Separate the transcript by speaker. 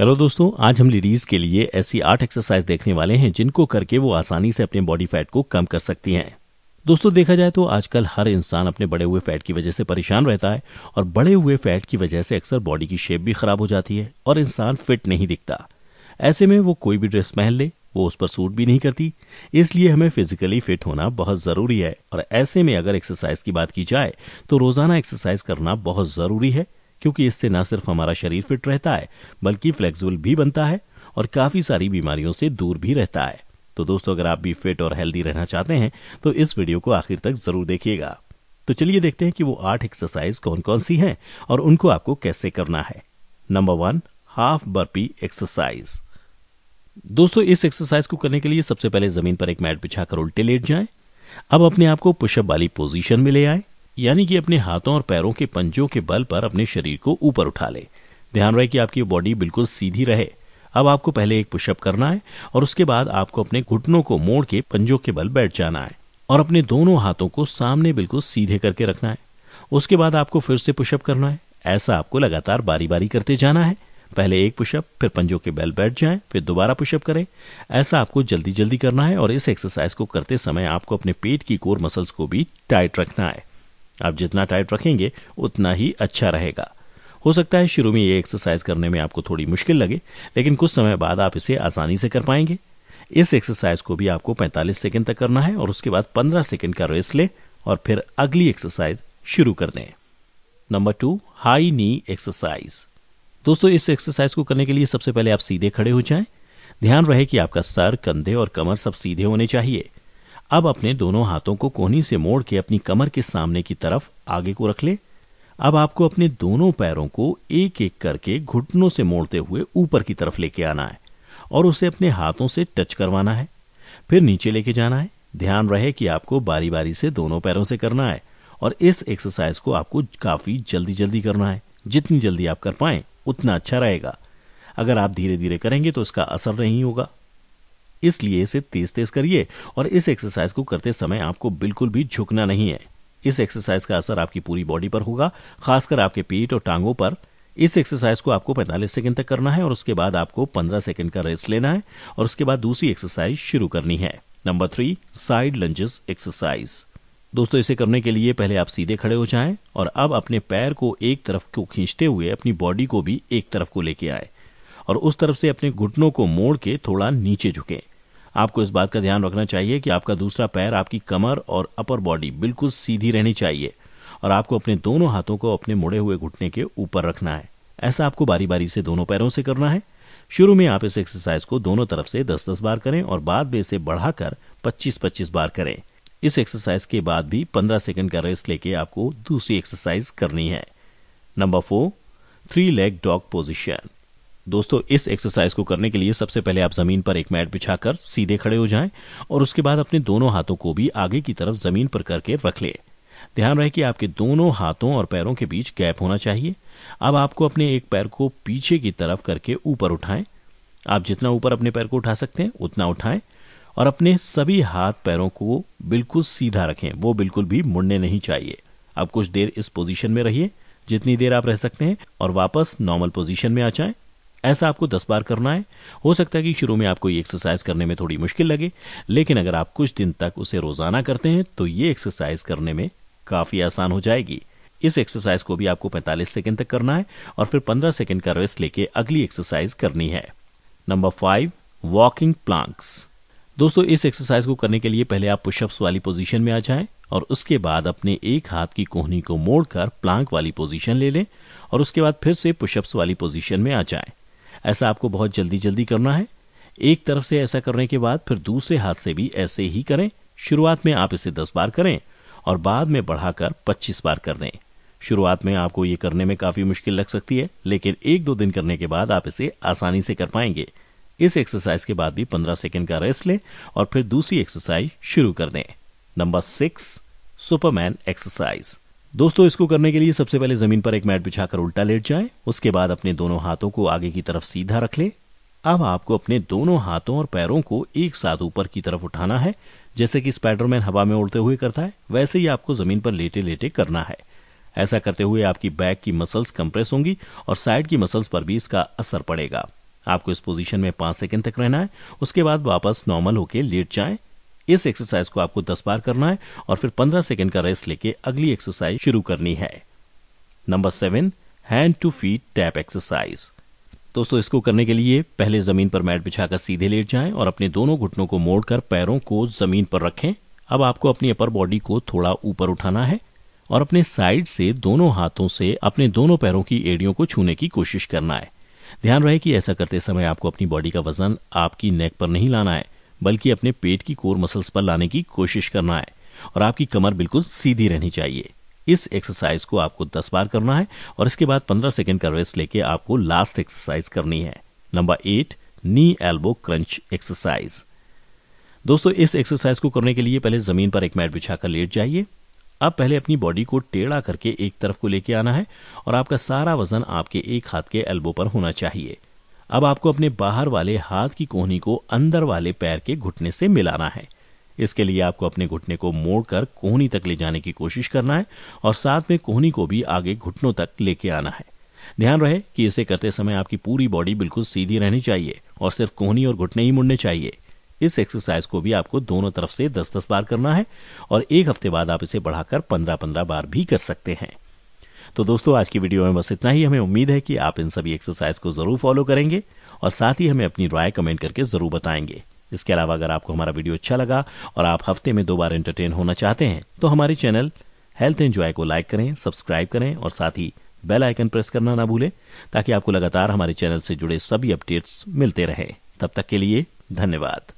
Speaker 1: hello दोस्तों आज हम लेडीज के लिए ऐसी आठ एक्सरसाइज देखने वाले हैं जिनको करके वो आसानी से अपने बॉडी फैट को कम कर सकती हैं दोस्तों देखा जाए तो आजकल हर इंसान अपने बड़े हुए फैट की वजह से परेशान रहता है और बड़े हुए फैट की वजह से अक्सर बॉडी की शेप भी खराब हो जाती है और इंसान फिट नहीं दिखता ऐसे में वो कोई भी ड्रेस पहन ले वो उस पर सूट भी नहीं करती इसलिए हमें फिजिकली फिट होना बहुत जरूरी है और ऐसे में अगर एक्सरसाइज की बात की जाए तो रोजाना एक्सरसाइज करना बहुत जरूरी है क्योंकि इससे न सिर्फ हमारा शरीर फिट रहता है बल्कि फ्लेक्सिबल भी बनता है और काफी सारी बीमारियों से दूर भी रहता है तो दोस्तों अगर आप भी फिट और हेल्दी रहना चाहते हैं तो इस वीडियो को आखिर तक जरूर देखिएगा तो चलिए देखते हैं कि वो आठ एक्सरसाइज कौन कौन सी हैं और उनको आपको कैसे करना है number one half burpee exercise दोस्तों इस एक्सरसाइज को करने के लिए सबसे पहले जमीन पर एक मैट बिछाकर उल्टे लेट जाएं अब अपने आप को पुशअप वाली पोजीशन में ले आए यानी कि अपने हाथों और पैरों के पंजों के बल पर अपने शरीर को ऊपर उठा ले ध्यान रहे कि आपकी बॉडी बिल्कुल सीधी रहे अब आपको पहले एक पुशअप करना है और उसके बाद आपको अपने घुटनों को मोड़ के पंजों के बल बैठ जाना है और अपने दोनों हाथों को सामने बिल्कुल सीधे करके रखना है उसके बाद आपको फिर से पुशअप करना है ऐसा आपको लगातार बारी बारी करते जाना है पहले एक पुशअप फिर पंजों के बैल बैठ जाएं फिर दोबारा पुशअप करें ऐसा आपको जल्दी जल्दी करना है और इस एक्सरसाइज को करते समय आपको अपने पेट की कोर मसल्स को भी टाइट रखना है आप जितना टाइट रखेंगे उतना ही अच्छा रहेगा हो सकता है शुरू में ये एक्सरसाइज करने में आपको थोड़ी मुश्किल लगे लेकिन कुछ समय बाद आप इसे आसानी से कर पाएंगे इस एक्सरसाइज को भी आपको 45 सेकंड तक करना है और उसके बाद 15 सेकंड का रेस्ट लें और फिर अगली एक्सरसाइज शुरू कर दें number two high knee exercise दोस्तों इस एक्सरसाइज को करने के लिए सबसे पहले आप सीधे खड़े हो जाएं ध्यान रहे कि आपका सर कंधे और कमर सब सीधे होने चाहिए अब अपने दोनों हाथों को कोहनी से मोड़ के अपनी कमर के सामने की तरफ आगे को रख ले अब आपको अपने दोनों पैरों को एक एक करके घुटनों से मोड़ते हुए ऊपर की तरफ लेके आना है और उसे अपने हाथों से टच करवाना है फिर नीचे लेके जाना है ध्यान रहे कि आपको बारी बारी से दोनों पैरों से करना है और इस एक्सरसाइज को आपको काफी जल्दी जल्दी करना है जितनी जल्दी आप कर पाए उतना अच्छा रहेगा अगर आप धीरे धीरे करेंगे तो इसका असर नहीं होगा इसलिए इसे तेज तेज करिए और इस एक्सरसाइज को करते समय आपको बिल्कुल भी झुकना नहीं है इस एक्सरसाइज का असर आपकी पूरी बॉडी पर होगा खासकर आपके पीठ और टांगों पर इस एक्सरसाइज को आपको 45 सेकंड तक करना है और उसके बाद आपको 15 सेकंड का रेस्ट लेना है और उसके बाद दूसरी एक्सरसाइज शुरू करनी है number three side lunges exercise दोस्तों इसे करने के लिए पहले आप सीधे खड़े हो जाएं और अब अपने पैर को एक तरफ को खींचते हुए अपनी बॉडी को भी एक तरफ को लेके आए और उस तरफ से अपने घुटनों को मोड़ के थोड़ा नीचे झुके आपको इस बात का ध्यान रखना चाहिए कि आपका दूसरा पैर आपकी कमर और अपर बॉडी बिल्कुल सीधी रहनी चाहिए और आपको अपने दोनों हाथों को अपने मुड़े हुए घुटने के ऊपर रखना है ऐसा आपको बारी बारी से दोनों पैरों से करना है शुरू में आप इस एक्सरसाइज को दोनों तरफ से 10-10 बार करें और बाद में इसे बढ़ाकर 25-25 बार करें इस एक्सरसाइज के बाद भी 15 सेकंड का रेस्ट लेके आपको दूसरी एक्सरसाइज करनी है number four three leg dog position दोस्तों इस एक्सरसाइज को करने के लिए सबसे पहले आप जमीन पर एक मैट बिछाकर सीधे खड़े हो जाएं और उसके बाद अपने दोनों हाथों को भी आगे की तरफ जमीन पर करके रख लें ध्यान रहे कि आपके दोनों हाथों और पैरों के बीच गैप होना चाहिए अब आपको अपने एक पैर को पीछे की तरफ करके ऊपर उठाएं आप जितना ऊपर अपने पैर को उठा सकते हैं उतना उठाएं और अपने सभी हाथ पैरों को बिल्कुल सीधा रखें वो बिल्कुल भी मुड़ने नहीं चाहिए आप कुछ देर इस पोजीशन में रहिए जितनी देर आप रह सकते हैं और वापस नॉर्मल पोजीशन में आ जाएं ऐसा आपको दस बार करना है हो सकता है कि शुरू में आपको ये एक्सरसाइज करने में थोड़ी मुश्किल लगे लेकिन अगर आप कुछ दिन तक उसे रोजाना करते हैं तो ये एक्सरसाइज करने में काफी आसान हो जाएगी इस एक्सरसाइज को भी आपको 45 सेकंड तक करना है और फिर 15 सेकंड का रेस्ट लेके अगली एक्सरसाइज करनी है नंबर फाइव वॉकिंग प्लांक्स दोस्तों इस एक्सरसाइज को करने के लिए पहले आप पुशअप्स वाली पोजीशन में आ जाएं और उसके बाद अपने एक हाथ की कोहनी को मोड़कर प्लांक वाली पोजीशन ले लें और उसके बाद फिर से पुशअप्स वाली पोजीशन में आ जाएं ऐसा आपको बहुत जल्दी जल्दी करना है एक तरफ से ऐसा करने के बाद फिर दूसरे हाथ से भी ऐसे ही करें शुरुआत में आप इसे दस बार करें और बाद में बढ़ाकर पच्चीस बार कर दें शुरुआत में आपको ये करने में काफी मुश्किल लग सकती है लेकिन एक दो दिन करने के बाद आप इसे आसानी से कर पाएंगे इस एक्सरसाइज के बाद भी पंद्रह सेकेंड का रेस्ट लें और फिर दूसरी एक्सरसाइज शुरू कर दें नंबर सिक्स सुपरमैन एक्सरसाइज दोस्तों इसको करने के लिए सबसे पहले जमीन पर एक मैट बिछाकर उल्टा लेट जाए उसके बाद अपने दोनों हाथों को आगे की तरफ सीधा रख ले अब आपको अपने दोनों हाथों और पैरों को एक साथ ऊपर की तरफ उठाना है जैसे कि स्पाइडरमैन हवा में उड़ते हुए करता है वैसे ही आपको जमीन पर लेटे लेटे करना है ऐसा करते हुए आपकी बैक की मसल्स कंप्रेस होंगी और साइड की मसल्स पर भी इसका असर पड़ेगा आपको इस पोजीशन में पांच सेकंड तक रहना है उसके बाद वापस नॉर्मल होकर लेट जाएं इस एक्सरसाइज को आपको दस बार करना है और फिर पंद्रह सेकेंड का रेस्ट लेके अगली एक्सरसाइज शुरू करनी है number seven hand to feet tap exercise दोस्तों इसको करने के लिए पहले जमीन पर मैट बिछाकर सीधे लेट जाएं और अपने दोनों घुटनों को मोड़कर पैरों को जमीन पर रखें अब आपको अपनी अपर बॉडी को थोड़ा ऊपर उठाना है और अपने साइड से दोनों हाथों से अपने दोनों पैरों की एड़ियों को छूने की कोशिश करना है ध्यान रहे कि ऐसा करते समय आपको अपनी बॉडी का वजन आपकी नेक पर नहीं लाना है बल्कि अपने पेट की कोर मसल्स पर लाने की कोशिश करना है और आपकी कमर बिल्कुल सीधी रहनी चाहिए इस एक्सरसाइज को आपको 10 बार करना है और इसके बाद 15 सेकंड का रेस्ट लेके आपको लास्ट एक्सरसाइज करनी है number eight knee elbow crunch exercise दोस्तों इस एक्सरसाइज को करने के लिए पहले जमीन पर एक मैट बिछाकर लेट जाइए अब पहले अपनी बॉडी को टेढ़ा करके एक तरफ को लेके आना है और आपका सारा वजन आपके एक हाथ के एल्बो पर होना चाहिए अब आपको अपने बाहर वाले हाथ की कोहनी को अंदर वाले पैर के घुटने से मिलाना है इसके लिए आपको अपने घुटने को मोड़कर कोहनी तक ले जाने की कोशिश करना है और साथ में कोहनी को भी आगे घुटनों तक लेके आना है ध्यान रहे कि इसे करते समय आपकी पूरी बॉडी बिल्कुल सीधी रहनी चाहिए और सिर्फ कोहनी और घुटने ही मुड़ने चाहिए इस एक्सरसाइज को भी आपको दोनों तरफ से दस दस बार करना है और एक हफ्ते बाद आप इसे बढ़ाकर पंद्रह पंद्रह बार भी कर सकते हैं तो दोस्तों आज की वीडियो में बस इतना ही हमें उम्मीद है कि आप इन सभी एक्सरसाइज को जरूर फॉलो करेंगे और साथ ही हमें अपनी राय कमेंट करके जरूर बताएंगे इसके अलावा अगर आपको हमारा वीडियो अच्छा लगा और आप हफ्ते में दो बार एंटरटेन होना चाहते हैं तो हमारे चैनल हेल्थ एंजॉय को लाइक करें सब्सक्राइब करें और साथ ही बेल आइकन प्रेस करना ना भूलें ताकि आपको लगातार हमारे चैनल से जुड़े सभी अपडेट्स मिलते रहें तब तक के लिए धन्यवाद